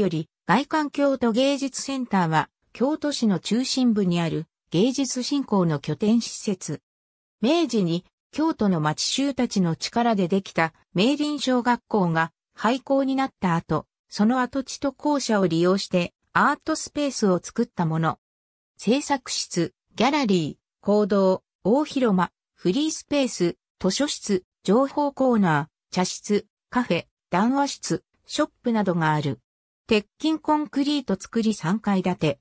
より、外環京都芸術センターは、京都市の中心部にある芸術振興の拠点施設。明治に京都の町衆たちの力でできた明林小学校が廃校になった後、その跡地と校舎を利用してアートスペースを作ったもの。制作室、ギャラリー、行動、大広間、フリースペース、図書室、情報コーナー、茶室、カフェ、談話室、ショップなどがある。鉄筋コンクリート作り3階建て。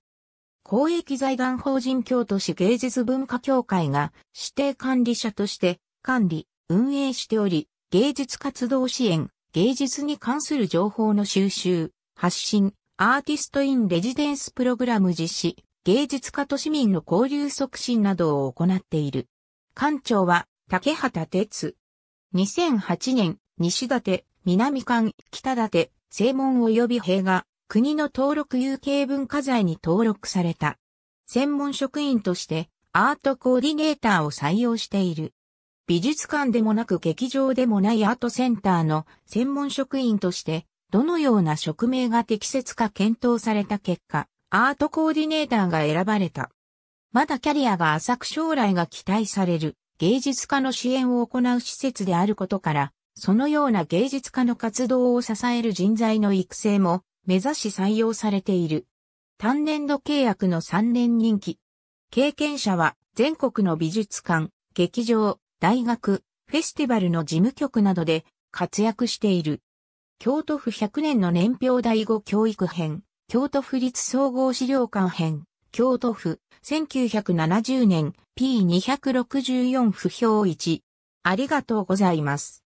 公益財団法人京都市芸術文化協会が指定管理者として管理、運営しており、芸術活動支援、芸術に関する情報の収集、発信、アーティストインレジデンスプログラム実施、芸術家と市民の交流促進などを行っている。館長は竹畑哲。2008年、西館、南館、北館、正門及び塀が国の登録有形文化財に登録された。専門職員としてアートコーディネーターを採用している。美術館でもなく劇場でもないアートセンターの専門職員としてどのような職名が適切か検討された結果、アートコーディネーターが選ばれた。まだキャリアが浅く将来が期待される芸術家の支援を行う施設であることから、そのような芸術家の活動を支える人材の育成も目指し採用されている。単年度契約の3年任期。経験者は全国の美術館、劇場、大学、フェスティバルの事務局などで活躍している。京都府100年の年表第5教育編、京都府立総合資料館編、京都府1970年 P264 不評1。ありがとうございます。